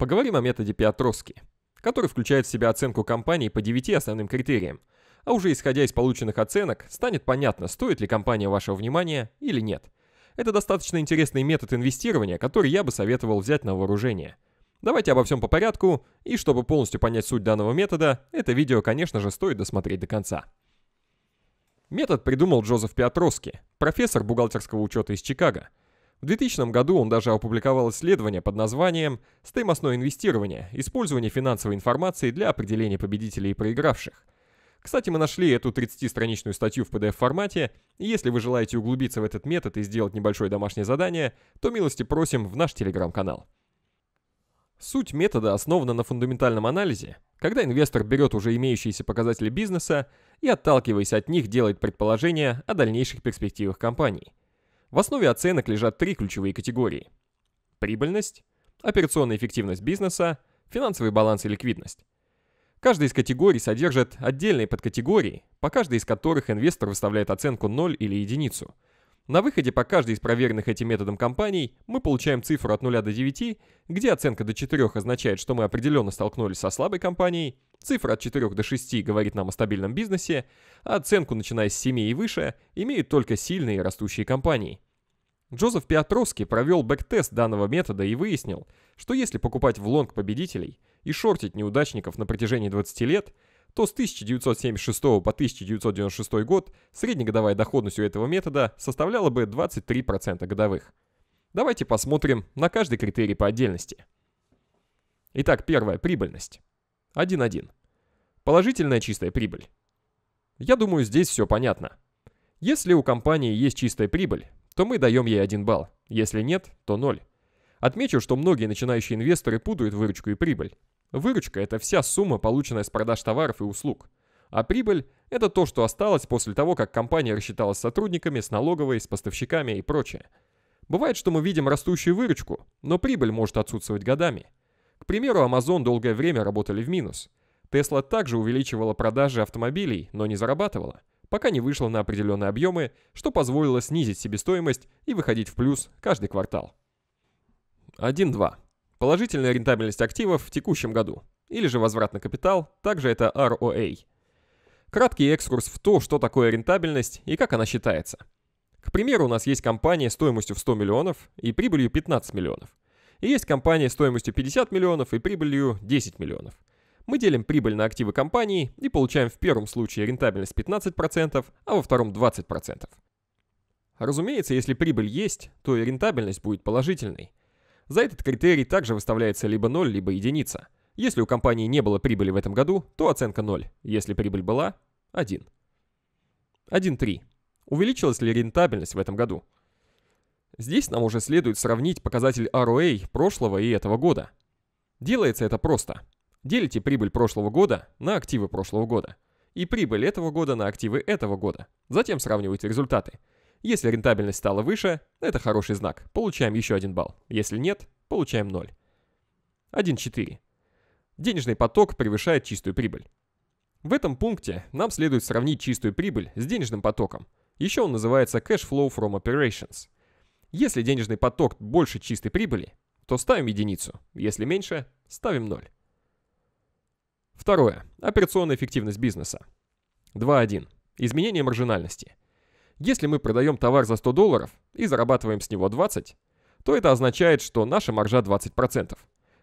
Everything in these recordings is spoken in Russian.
Поговорим о методе Пиатроски, который включает в себя оценку компании по 9 основным критериям, а уже исходя из полученных оценок, станет понятно, стоит ли компания вашего внимания или нет. Это достаточно интересный метод инвестирования, который я бы советовал взять на вооружение. Давайте обо всем по порядку, и чтобы полностью понять суть данного метода, это видео, конечно же, стоит досмотреть до конца. Метод придумал Джозеф Пиатроски, профессор бухгалтерского учета из Чикаго – в 2000 году он даже опубликовал исследование под названием «Стоимостное инвестирование. Использование финансовой информации для определения победителей и проигравших». Кстати, мы нашли эту 30-страничную статью в PDF-формате, и если вы желаете углубиться в этот метод и сделать небольшое домашнее задание, то милости просим в наш телеграм-канал. Суть метода основана на фундаментальном анализе, когда инвестор берет уже имеющиеся показатели бизнеса и, отталкиваясь от них, делает предположения о дальнейших перспективах компании – в основе оценок лежат три ключевые категории. Прибыльность, операционная эффективность бизнеса, финансовый баланс и ликвидность. Каждая из категорий содержит отдельные подкатегории, по каждой из которых инвестор выставляет оценку 0 или единицу – на выходе по каждой из проверенных этим методом компаний мы получаем цифру от 0 до 9, где оценка до 4 означает, что мы определенно столкнулись со слабой компанией, цифра от 4 до 6 говорит нам о стабильном бизнесе, а оценку, начиная с 7 и выше, имеют только сильные и растущие компании. Джозеф Пиатровский провел бэктест данного метода и выяснил, что если покупать в лонг победителей и шортить неудачников на протяжении 20 лет – то с 1976 по 1996 год среднегодовая доходность у этого метода составляла бы 23% годовых. Давайте посмотрим на каждый критерий по отдельности. Итак, первая прибыльность. 1.1. Положительная чистая прибыль. Я думаю, здесь все понятно. Если у компании есть чистая прибыль, то мы даем ей 1 балл, если нет, то 0. Отмечу, что многие начинающие инвесторы путают выручку и прибыль, Выручка – это вся сумма, полученная с продаж товаров и услуг. А прибыль – это то, что осталось после того, как компания рассчиталась с сотрудниками, с налоговой, с поставщиками и прочее. Бывает, что мы видим растущую выручку, но прибыль может отсутствовать годами. К примеру, Amazon долгое время работали в минус. Tesla также увеличивала продажи автомобилей, но не зарабатывала, пока не вышла на определенные объемы, что позволило снизить себестоимость и выходить в плюс каждый квартал. 1.2. Положительная рентабельность активов в текущем году, или же возврат на капитал, также это ROA. Краткий экскурс в то, что такое рентабельность и как она считается. К примеру, у нас есть компания стоимостью в 100 миллионов и прибылью 15 миллионов. И есть компания стоимостью 50 миллионов и прибылью 10 миллионов. Мы делим прибыль на активы компании и получаем в первом случае рентабельность 15%, а во втором 20%. Разумеется, если прибыль есть, то и рентабельность будет положительной. За этот критерий также выставляется либо 0, либо единица. Если у компании не было прибыли в этом году, то оценка 0. Если прибыль была, 1. 1.3. Увеличилась ли рентабельность в этом году? Здесь нам уже следует сравнить показатель ROA прошлого и этого года. Делается это просто. Делите прибыль прошлого года на активы прошлого года и прибыль этого года на активы этого года. Затем сравнивайте результаты. Если рентабельность стала выше, это хороший знак. Получаем еще один балл. Если нет, получаем 0. 1.4. Денежный поток превышает чистую прибыль. В этом пункте нам следует сравнить чистую прибыль с денежным потоком. Еще он называется Cash Flow from Operations. Если денежный поток больше чистой прибыли, то ставим единицу. Если меньше, ставим 0. Второе. Операционная эффективность бизнеса. 2.1. Изменение маржинальности – если мы продаем товар за 100 долларов и зарабатываем с него 20, то это означает, что наша маржа 20%.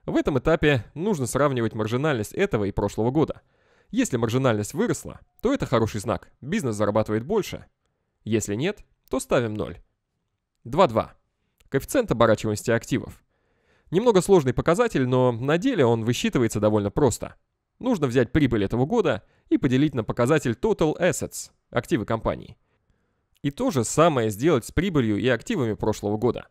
В этом этапе нужно сравнивать маржинальность этого и прошлого года. Если маржинальность выросла, то это хороший знак, бизнес зарабатывает больше. Если нет, то ставим 0. 2.2. Коэффициент оборачиваемости активов. Немного сложный показатель, но на деле он высчитывается довольно просто. Нужно взять прибыль этого года и поделить на показатель Total Assets, активы компании. И то же самое сделать с прибылью и активами прошлого года.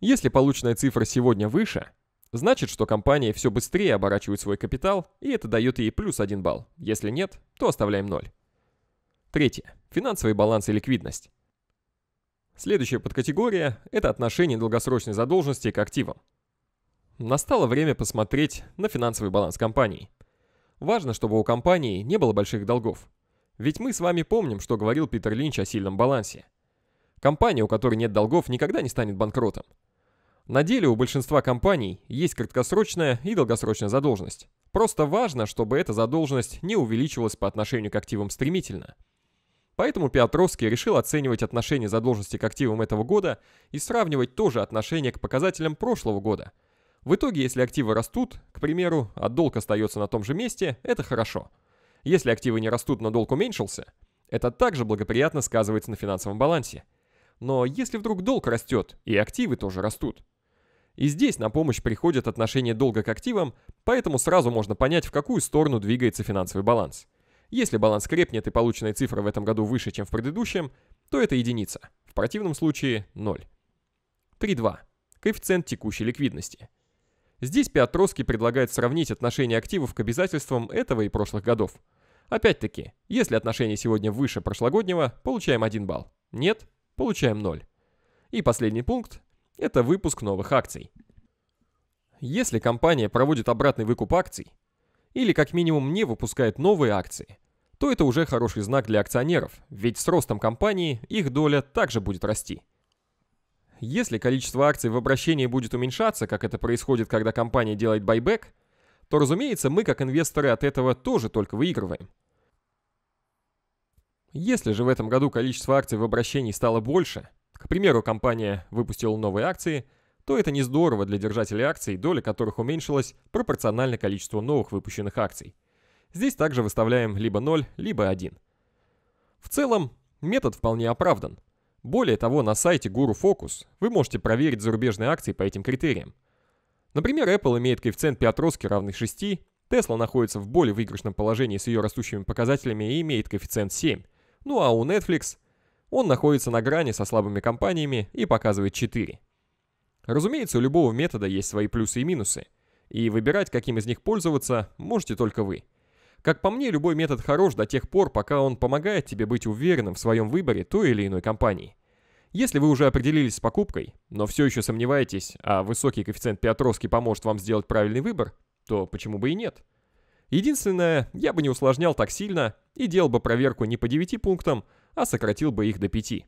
Если полученная цифра сегодня выше, значит, что компания все быстрее оборачивает свой капитал, и это дает ей плюс 1 балл. Если нет, то оставляем 0. Третье. Финансовый баланс и ликвидность. Следующая подкатегория – это отношение долгосрочной задолженности к активам. Настало время посмотреть на финансовый баланс компании. Важно, чтобы у компании не было больших долгов. Ведь мы с вами помним, что говорил Питер Линч о сильном балансе. Компания, у которой нет долгов, никогда не станет банкротом. На деле у большинства компаний есть краткосрочная и долгосрочная задолженность. Просто важно, чтобы эта задолженность не увеличивалась по отношению к активам стремительно. Поэтому Петровский решил оценивать отношение задолженности к активам этого года и сравнивать тоже отношение к показателям прошлого года. В итоге, если активы растут, к примеру, а долг остается на том же месте, это хорошо – если активы не растут, но долг уменьшился, это также благоприятно сказывается на финансовом балансе. Но если вдруг долг растет, и активы тоже растут. И здесь на помощь приходит отношение долга к активам, поэтому сразу можно понять, в какую сторону двигается финансовый баланс. Если баланс крепнет и полученная цифра в этом году выше, чем в предыдущем, то это единица, в противном случае 0. 3.2. Коэффициент текущей ликвидности. Здесь Петровский предлагает сравнить отношение активов к обязательствам этого и прошлых годов. Опять-таки, если отношение сегодня выше прошлогоднего, получаем 1 балл. Нет, получаем 0. И последний пункт – это выпуск новых акций. Если компания проводит обратный выкуп акций, или как минимум не выпускает новые акции, то это уже хороший знак для акционеров, ведь с ростом компании их доля также будет расти. Если количество акций в обращении будет уменьшаться, как это происходит, когда компания делает байбек, то, разумеется, мы как инвесторы от этого тоже только выигрываем. Если же в этом году количество акций в обращении стало больше, к примеру, компания выпустила новые акции, то это не здорово для держателей акций, доля которых уменьшилась пропорционально количеству новых выпущенных акций. Здесь также выставляем либо 0, либо 1. В целом, метод вполне оправдан – более того, на сайте Guru Focus вы можете проверить зарубежные акции по этим критериям. Например, Apple имеет коэффициент пятроски равный 6, Tesla находится в более выигрышном положении с ее растущими показателями и имеет коэффициент 7. Ну а у Netflix он находится на грани со слабыми компаниями и показывает 4. Разумеется, у любого метода есть свои плюсы и минусы, и выбирать, каким из них пользоваться, можете только вы – как по мне, любой метод хорош до тех пор, пока он помогает тебе быть уверенным в своем выборе той или иной компании. Если вы уже определились с покупкой, но все еще сомневаетесь, а высокий коэффициент Петровский поможет вам сделать правильный выбор, то почему бы и нет? Единственное, я бы не усложнял так сильно и делал бы проверку не по 9 пунктам, а сократил бы их до 5.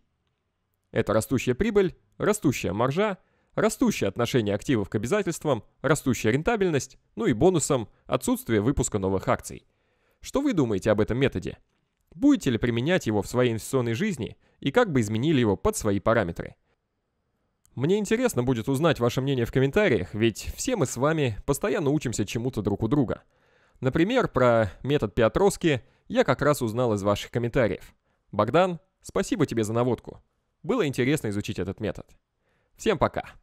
Это растущая прибыль, растущая маржа, растущее отношение активов к обязательствам, растущая рентабельность, ну и бонусом отсутствие выпуска новых акций – что вы думаете об этом методе? Будете ли применять его в своей инвестиционной жизни и как бы изменили его под свои параметры? Мне интересно будет узнать ваше мнение в комментариях, ведь все мы с вами постоянно учимся чему-то друг у друга. Например, про метод Пиатроски я как раз узнал из ваших комментариев. Богдан, спасибо тебе за наводку. Было интересно изучить этот метод. Всем пока!